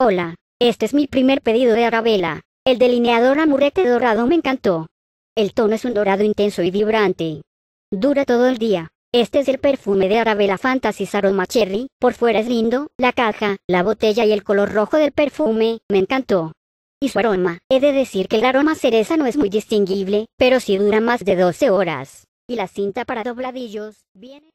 Hola, este es mi primer pedido de Arabella. El delineador amurete dorado me encantó. El tono es un dorado intenso y vibrante. Dura todo el día. Este es el perfume de Arabella Fantasy Aroma Cherry, por fuera es lindo, la caja, la botella y el color rojo del perfume, me encantó. Y su aroma, he de decir que el aroma cereza no es muy distinguible, pero sí dura más de 12 horas. Y la cinta para dobladillos, viene...